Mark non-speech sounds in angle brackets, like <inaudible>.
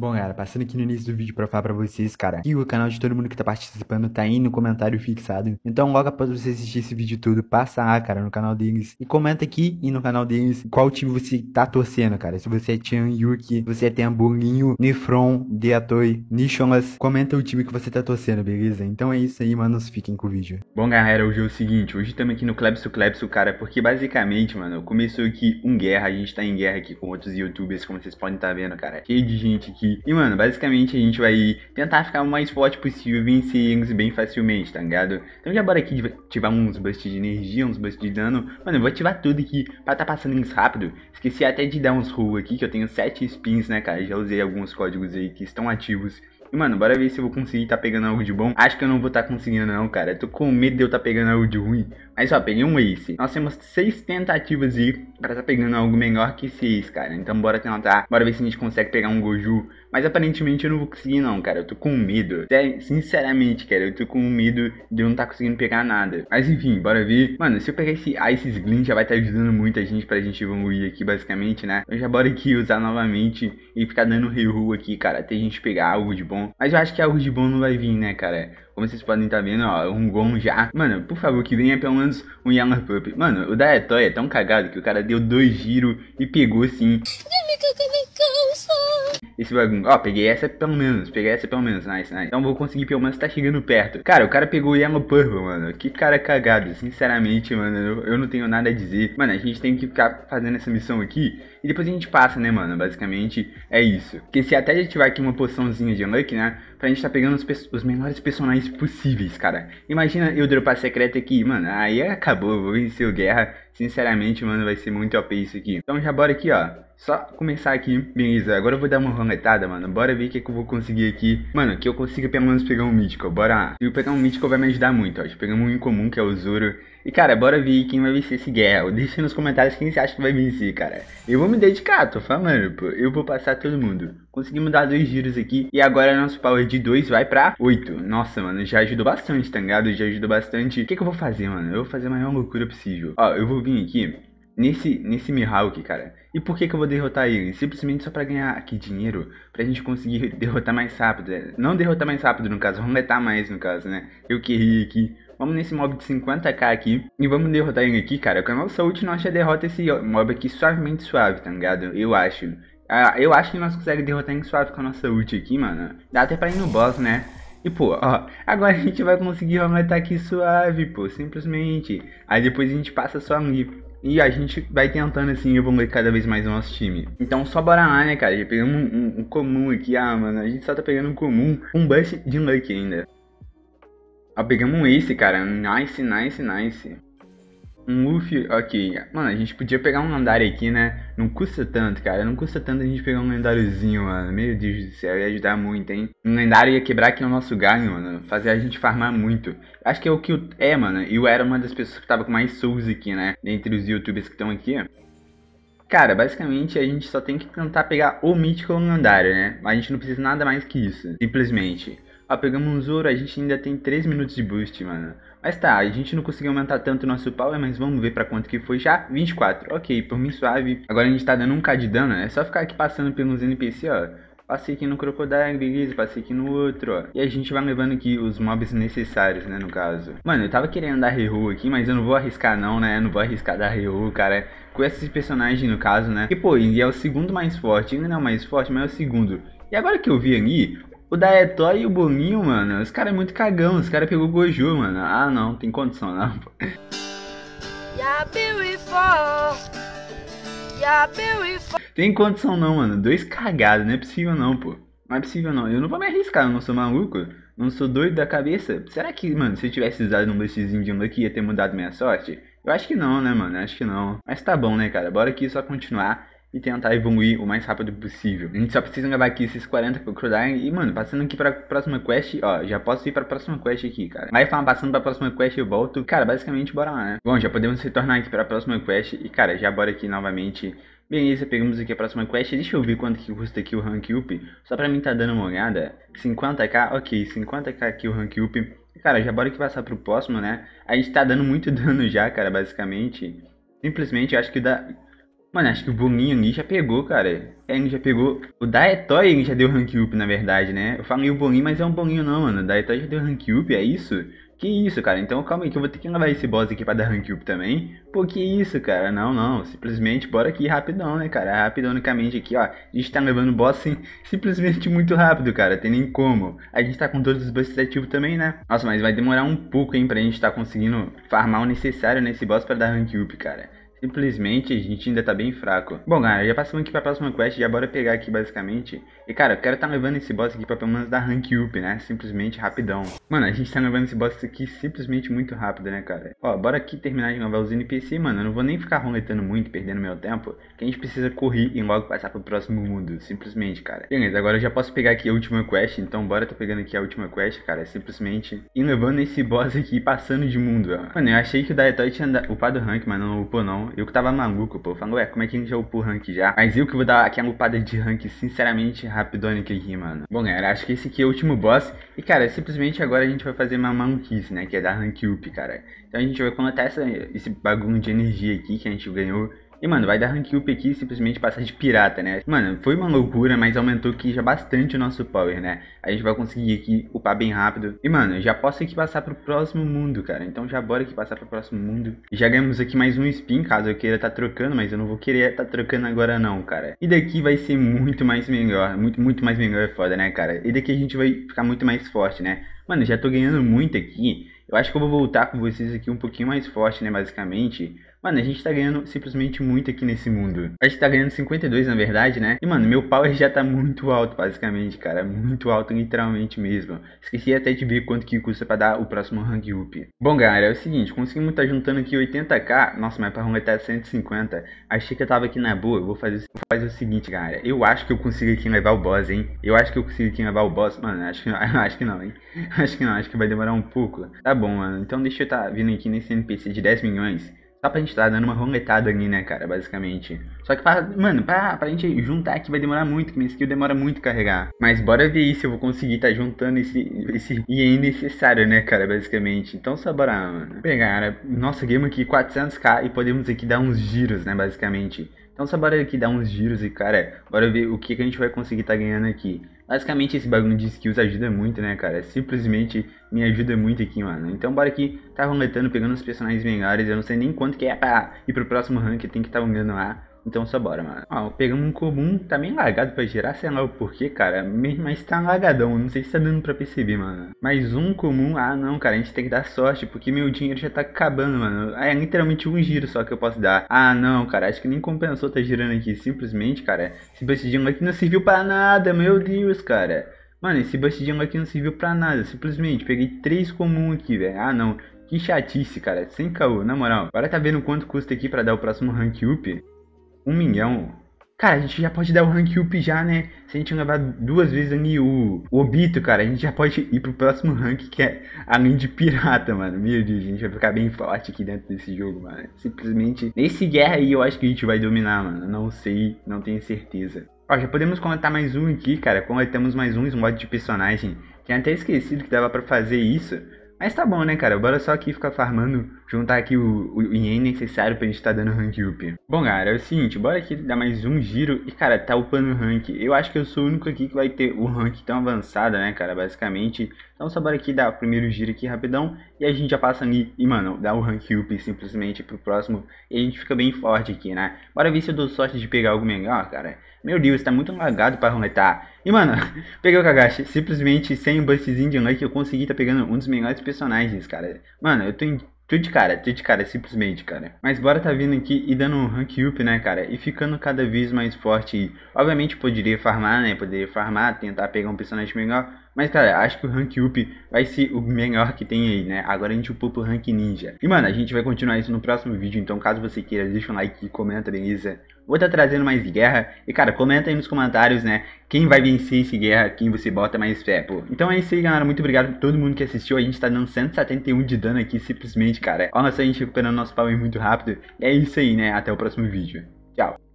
Bom, galera, passando aqui no início do vídeo para falar para vocês, cara, que o canal de todo mundo que tá participando tá aí no comentário fixado. Então, logo após você assistir esse vídeo tudo, passa lá, cara, no canal deles e comenta aqui e no canal deles qual time você tá torcendo, cara. Se você é Tian Yuki, você é Tamburinho, Nifron, Deatoi, Nishonas, comenta o time que você tá torcendo, beleza? Então é isso aí, manos, fiquem com o vídeo. Bom, galera, hoje é o seguinte, hoje estamos aqui no Clebso Clebso, cara, porque basicamente, mano, começou aqui um guerra, a gente tá em guerra aqui com outros youtubers, como vocês podem tá vendo, cara. Cheio de gente aqui aqui. E, mano, basicamente a gente vai tentar ficar o mais forte possível e vencer bem facilmente, tá ligado? Então já bora aqui ativar uns busts de energia, uns busts de dano. Mano, eu vou ativar tudo aqui pra tá passando eles rápido. Esqueci até de dar uns roll aqui, que eu tenho 7 spins, né, cara? Já usei alguns códigos aí que estão ativos. E, mano, bora ver se eu vou conseguir tá pegando algo de bom. Acho que eu não vou tá conseguindo, não, cara. Eu tô com medo de eu tá pegando algo de ruim. Aí só peguei um Ace. Nós temos seis tentativas aí pra tá pegando algo melhor que esse Ace, cara. Então bora tentar. Bora ver se a gente consegue pegar um Goju. Mas aparentemente eu não vou conseguir não, cara. Eu tô com medo. Sinceramente, cara, eu tô com medo de eu não tá conseguindo pegar nada. Mas enfim, bora ver. Mano, se eu pegar esse Ice Glint já vai estar tá ajudando muito a gente pra gente evoluir aqui, basicamente, né? Então já bora aqui usar novamente e ficar dando reroll aqui, cara. Até a gente pegar algo de bom. Mas eu acho que algo de bom não vai vir, né, cara? Como vocês podem estar tá vendo, ó, um Gon já. Mano, por favor, que venha pelo menos um Yellow Pup. Mano, o Daetoy é tão cagado que o cara deu dois giros e pegou assim. Esse bagulho. Ó, peguei essa pelo menos. Peguei essa pelo menos. Nice, nice. Então vou conseguir pelo menos tá chegando perto. Cara, o cara pegou o Yellow Purple, mano. Que cara cagado. Sinceramente, mano, eu, eu não tenho nada a dizer. Mano, a gente tem que ficar fazendo essa missão aqui e depois a gente passa, né, mano? Basicamente é isso. Porque se até a gente vai aqui uma poçãozinha de Unluck, né? Pra gente tá pegando os, os melhores personagens possíveis, cara. Imagina eu dropar secreto aqui, mano. Aí acabou, vou vencer o guerra. Sinceramente, mano, vai ser muito OP isso aqui. Então já bora aqui, ó. Só começar aqui, beleza. Agora eu vou dar uma roletada, mano. Bora ver o que, é que eu vou conseguir aqui. Mano, que eu consiga pelo menos pegar um mítico. Bora lá. Se eu pegar um mítico vai me ajudar muito, ó. Pegamos um incomum, que é o Zoro. E cara, bora ver quem vai vencer esse guerra. <laughs> Deixa nos comentários quem você acha que vai vencer, cara. Eu vou me dedicar, tô falando, pô. Eu vou passar todo mundo. Conseguimos dar dois giros aqui. E agora nosso power de 2 vai pra 8. Nossa, mano, já ajudou bastante, tá ligado? Já ajudou bastante. O que, que eu vou fazer, mano? Eu vou fazer a maior loucura possível. Ó, eu vou vir aqui nesse, nesse Mihawk, cara. E por que, que eu vou derrotar ele? Simplesmente só pra ganhar aqui dinheiro, pra gente conseguir <laughs> derrotar mais rápido. Né? Não derrotar mais rápido, no caso, Vamos roletar mais, no caso, né? Eu queria aqui. Vamos nesse mob de 50k aqui e vamos derrotar ele aqui, cara. Com a nossa ult, nós já derrota é esse mob aqui suavemente suave, tá ligado? Eu acho. Ah, eu acho que nós conseguimos derrotar ele suave com a nossa ult aqui, mano. Dá até pra ir no boss, né? E pô, ó, agora a gente vai conseguir um ataque suave, pô, simplesmente. Aí depois a gente passa só ali. E a gente vai tentando assim evoluir cada vez mais o nosso time. Então só bora lá, né, cara? Já pegamos um, um, um comum aqui. Ah, mano, a gente só tá pegando um comum. Um buff de luck ainda. Ah, pegamos um Ace, cara. Nice, nice, nice. Um Luffy ok Mano, a gente podia pegar um lendário aqui, né? Não custa tanto, cara. Não custa tanto a gente pegar um lendáriozinho, mano. Meu Deus do céu, ia ajudar muito, hein? Um lendário ia quebrar aqui o nosso ganho, mano. Fazer a gente farmar muito. Acho que é o que eu... é, mano. Eu era é uma das pessoas que tava com mais souls aqui, né? Entre os youtubers que estão aqui, Cara, basicamente a gente só tem que tentar pegar o mítico ou o lendário, né? A gente não precisa nada mais que isso, simplesmente. Ah, pegamos um Zoro, a gente ainda tem 3 minutos de boost, mano. Mas tá, a gente não conseguiu aumentar tanto o nosso power, mas vamos ver pra quanto que foi já. 24, ok, por mim suave. Agora a gente tá dando um k de dano, é só ficar aqui passando pelos NPC, ó. Passei aqui no Crocodile, beleza, passei aqui no outro, ó. E a gente vai levando aqui os mobs necessários, né, no caso. Mano, eu tava querendo dar reru aqui, mas eu não vou arriscar não, né, eu não vou arriscar dar reru, cara. Com esses personagens, no caso, né. E, pô, ele é o segundo mais forte, ele não é o mais forte, mas é o segundo. E agora que eu vi ali, o Daetoy e o Bominho, mano, os caras é muito cagão, os caras pegou o Goju, mano. Ah, não, tem condição não, Tem condição não, mano. Dois cagados, não é possível não, pô. Não é possível não. Eu não vou me arriscar, eu não sou maluco. Não sou doido da cabeça. Será que, mano, se eu tivesse usado um Blitzzinho de um aqui ia ter mudado minha sorte? Eu acho que não, né, mano? Eu acho que não. Mas tá bom, né, cara? Bora aqui só continuar e tentar evoluir o mais rápido possível. A gente só precisa levar aqui esses 40 Crocodile e, mano, passando aqui pra próxima quest, ó, já posso ir pra próxima quest aqui, cara. Vai falar passando pra próxima quest eu volto. Cara, basicamente, bora lá, né? Bom, já podemos retornar aqui pra próxima quest e, cara, já bora aqui novamente Beleza, pegamos aqui a próxima quest. Deixa eu ver quanto que custa aqui o Rank Up. Só pra mim tá dando uma olhada. 50k, ok. 50k aqui o Rank Up. Cara, já bora que passar pro próximo, né? A gente tá dando muito <laughs> dano já, cara, basicamente. Simplesmente, eu acho que dá... Mano, acho que o Bruninho já pegou, cara. É, já pegou. O Daetoy já deu rank up, na verdade, né? Eu falei o Boninho, mas é um Boninho não, mano. O Daetoy já deu rank up, é isso? Que isso, cara? Então calma aí que eu vou ter que levar esse boss aqui pra dar rank up também. Pô, que isso, cara? Não, não. Simplesmente bora aqui rapidão, né, cara? Rapidão unicamente aqui, ó. A gente tá levando o boss sim, simplesmente muito rápido, cara. Tem nem como. A gente tá com todos os busts ativos também, né? Nossa, mas vai demorar um pouco, hein, pra gente tá conseguindo farmar o necessário nesse boss pra dar rank up, cara. Simplesmente a gente ainda tá bem fraco. Bom, galera, já passamos aqui pra próxima quest, já bora pegar aqui basicamente. E cara, eu quero tá levando esse boss aqui pra pelo menos dar rank up, né? Simplesmente rapidão. Mano, a gente tá levando esse boss aqui simplesmente muito rápido, né, cara? Ó, bora aqui terminar de novar os NPC, mano. Eu não vou nem ficar roletando muito, perdendo meu tempo. Que a gente precisa correr e logo passar pro próximo mundo. Simplesmente, cara. Beleza, agora eu já posso pegar aqui a última quest. Então bora tá pegando aqui a última quest, cara. Simplesmente e levando esse boss aqui passando de mundo, ó. Mano, eu achei que o Dietoy tinha upado rank, mas não upou não. Eu que tava maluco, pô. Falando, ué, como é que a gente já upou o rank já? Mas eu que vou dar aquela upada de rank, sinceramente, rapidona aqui, mano. Bom, galera, acho que esse aqui é o último boss. E, cara, simplesmente agora a gente vai fazer uma maluquice, né? Que é dar rank up, cara. Então a gente vai coletar essa, esse bagulho de energia aqui que a gente ganhou e, mano, vai dar rank up aqui e simplesmente passar de pirata, né? Mano, foi uma loucura, mas aumentou aqui já bastante o nosso power, né? A gente vai conseguir aqui upar bem rápido. E, mano, já posso aqui passar pro próximo mundo, cara. Então já bora aqui passar pro próximo mundo. Já ganhamos aqui mais um spin, caso eu queira tá trocando, mas eu não vou querer tá trocando agora não, cara. E daqui vai ser muito mais melhor. Muito, muito mais melhor é foda, né, cara? E daqui a gente vai ficar muito mais forte, né? Mano, já tô ganhando muito aqui. Eu acho que eu vou voltar com vocês aqui um pouquinho mais forte, né, basicamente. Mano, a gente tá ganhando simplesmente muito aqui nesse mundo. A gente tá ganhando 52, na verdade, né? E, mano, meu power já tá muito alto, basicamente, cara. Muito alto, literalmente mesmo. Esqueci até de ver quanto que custa pra dar o próximo rank up. Bom, galera, é o seguinte. Conseguimos tá juntando aqui 80k. Nossa, mas pra tá completar 150. Achei que eu tava aqui na boa. Vou fazer, vou fazer o seguinte, galera. Eu acho que eu consigo aqui levar o boss, hein? Eu acho que eu consigo aqui levar o boss. Mano, acho que, <laughs> acho que não, hein? Acho que não. Acho que vai demorar um pouco. Tá bom, mano. Então deixa eu tá vindo aqui nesse NPC de 10 milhões. Só pra gente estar tá dando uma roletada ali, né, cara, basicamente. Só que, pra, mano, pra, pra gente juntar aqui vai demorar muito, que minha skill demora muito carregar. Mas bora ver se eu vou conseguir tá juntando esse, esse é necessário, né, cara, basicamente. Então só bora, mano. Pegar, nossa, game aqui 400k e podemos aqui dar uns giros, né, basicamente. Então só bora aqui dar uns giros e, cara, bora ver o que, que a gente vai conseguir tá ganhando aqui. Basicamente esse bagulho de skills ajuda muito, né, cara? Simplesmente me ajuda muito aqui, mano. Então bora aqui, tá roletando, pegando os personagens melhores, eu não sei nem quanto que é pra ir pro próximo rank, tem que tá ganhando lá. Então só bora, mano. Ó, pegamos um comum, tá meio largado pra girar, sei lá o porquê, cara. Mas assim, tá largadão, não sei se tá dando pra perceber, mano. Mais um comum, ah não, cara, a gente tem que dar sorte, porque meu dinheiro já tá acabando, mano. É literalmente um giro só que eu posso dar. Ah não, cara, acho que nem compensou tá girando aqui. Simplesmente, cara, esse bastidinho aqui não serviu pra nada, meu Deus, cara. Mano, esse bastidinho aqui não serviu pra nada, simplesmente. Peguei três comum aqui, velho. Ah não, que chatice, cara. Sem caô, na moral. Agora tá vendo quanto custa aqui pra dar o próximo rank up? Um milhão. Cara, a gente já pode dar o rank up já, né? Se a gente levar duas vezes ali o, o Obito, cara, a gente já pode ir pro próximo rank que é a de pirata, mano. Meu Deus, a gente vai ficar bem forte aqui dentro desse jogo, mano. Simplesmente, nesse guerra aí eu acho que a gente vai dominar, mano. Não sei, não tenho certeza. Ó, já podemos coletar mais um aqui, cara. Coletamos mais um slot de personagem. Tinha até esquecido que dava pra fazer isso. Mas tá bom, né, cara? Bora só aqui ficar farmando, juntar aqui o, o IN necessário pra gente tá dando rank up. Bom, cara, é o seguinte, bora aqui dar mais um giro e, cara, tá upando o rank. Eu acho que eu sou o único aqui que vai ter o rank tão avançado, né, cara, basicamente. Então só bora aqui dar o primeiro giro aqui rapidão e a gente já passa ali e, mano, dá o rank up simplesmente pro próximo e a gente fica bem forte aqui, né? Bora ver se eu dou sorte de pegar algo melhor, cara. Meu Deus, tá muito lagado para roletar. E mano, <laughs> peguei o Kagashi, simplesmente sem o bustzinho de like eu consegui tá pegando um dos melhores personagens, cara. Mano, eu tô em de cara, tô de cara, simplesmente, cara. Mas bora tá vindo aqui e dando um rank up, né, cara? E ficando cada vez mais forte. Obviamente poderia farmar, né? Poderia farmar, tentar pegar um personagem melhor. Mas, cara, acho que o Rank Up vai ser o melhor que tem aí, né? Agora a gente upou pro Rank Ninja. E, mano, a gente vai continuar isso no próximo vídeo. Então, caso você queira, deixa um like e comenta, beleza? Vou estar tá trazendo mais guerra. E, cara, comenta aí nos comentários, né? Quem vai vencer esse guerra, quem você bota mais fé, pô. Então é isso aí, galera. Muito obrigado a todo mundo que assistiu. A gente tá dando 171 de dano aqui, simplesmente, cara. Olha só, a gente recuperando nosso power muito rápido. E é isso aí, né? Até o próximo vídeo. Tchau.